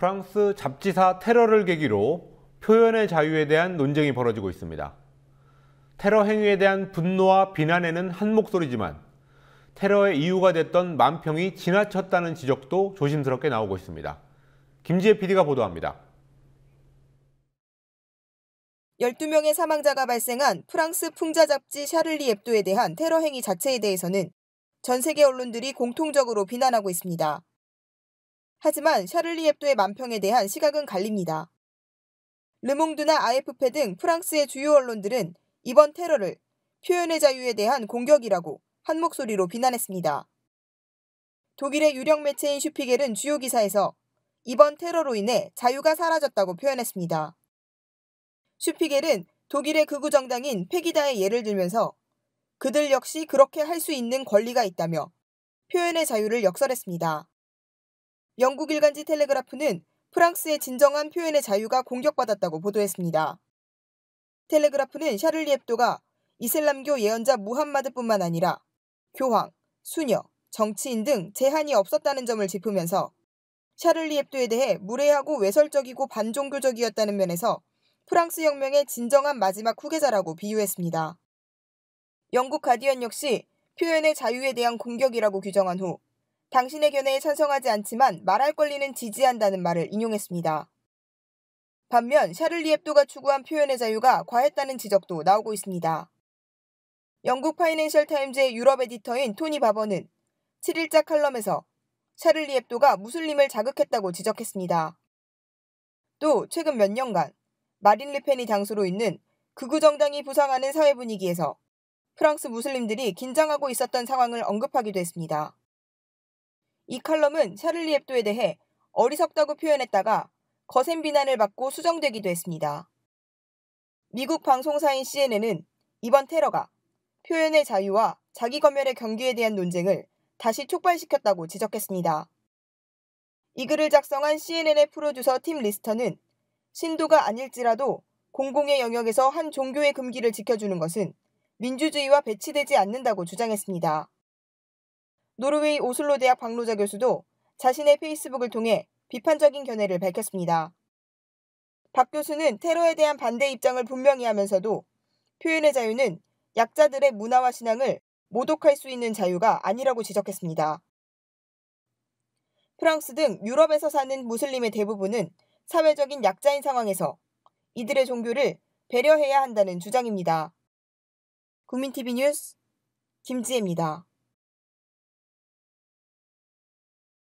프랑스 잡지사 테러를 계기로 표현의 자유에 대한 논쟁이 벌어지고 있습니다. 테러 행위에 대한 분노와 비난에는 한 목소리지만 테러의 이유가 됐던 만평이 지나쳤다는 지적도 조심스럽게 나오고 있습니다. 김지혜 PD가 보도합니다. 12명의 사망자가 발생한 프랑스 풍자 잡지 샤를리 앱도에 대한 테러 행위 자체에 대해서는 전 세계 언론들이 공통적으로 비난하고 있습니다. 하지만 샤를리 앱도의 만평에 대한 시각은 갈립니다. 르몽드나 아에프페 등 프랑스의 주요 언론들은 이번 테러를 표현의 자유에 대한 공격이라고 한 목소리로 비난했습니다. 독일의 유력 매체인 슈피겔은 주요 기사에서 이번 테러로 인해 자유가 사라졌다고 표현했습니다. 슈피겔은 독일의 극우 정당인 페기다의 예를 들면서 그들 역시 그렇게 할 수 있는 권리가 있다며 표현의 자유를 역설했습니다. 영국 일간지 텔레그라프는 프랑스의 진정한 표현의 자유가 공격받았다고 보도했습니다. 텔레그라프는 샤를리 앱도가 이슬람교 예언자 무함마드뿐만 아니라 교황, 수녀, 정치인 등 제한이 없었다는 점을 짚으면서 샤를리 앱도에 대해 무례하고 외설적이고 반종교적이었다는 면에서 프랑스 혁명의 진정한 마지막 후계자라고 비유했습니다. 영국 가디언 역시 표현의 자유에 대한 공격이라고 규정한 후 당신의 견해에 찬성하지 않지만 말할 권리는 지지한다는 말을 인용했습니다. 반면 샤를리 앱도가 추구한 표현의 자유가 과했다는 지적도 나오고 있습니다. 영국 파이낸셜 타임즈의 유럽 에디터인 토니 바버는 7일자 칼럼에서 샤를리 앱도가 무슬림을 자극했다고 지적했습니다. 또 최근 몇 년간 마린 르펜이 장소로 있는 극우 정당이 부상하는 사회 분위기에서 프랑스 무슬림들이 긴장하고 있었던 상황을 언급하기도 했습니다. 이 칼럼은 샤를리 앱도에 대해 어리석다고 표현했다가 거센 비난을 받고 수정되기도 했습니다. 미국 방송사인 CNN은 이번 테러가 표현의 자유와 자기검열의 경계에 대한 논쟁을 다시 촉발시켰다고 지적했습니다. 이 글을 작성한 CNN의 프로듀서 팀 리스터는 신도가 아닐지라도 공공의 영역에서 한 종교의 금기를 지켜주는 것은 민주주의와 배치되지 않는다고 주장했습니다. 노르웨이 오슬로 대학 박로자 교수도 자신의 페이스북을 통해 비판적인 견해를 밝혔습니다. 박 교수는 테러에 대한 반대 입장을 분명히 하면서도 표현의 자유는 약자들의 문화와 신앙을 모독할 수 있는 자유가 아니라고 지적했습니다. 프랑스 등 유럽에서 사는 무슬림의 대부분은 사회적인 약자인 상황에서 이들의 종교를 배려해야 한다는 주장입니다. 국민TV 뉴스 김지혜입니다.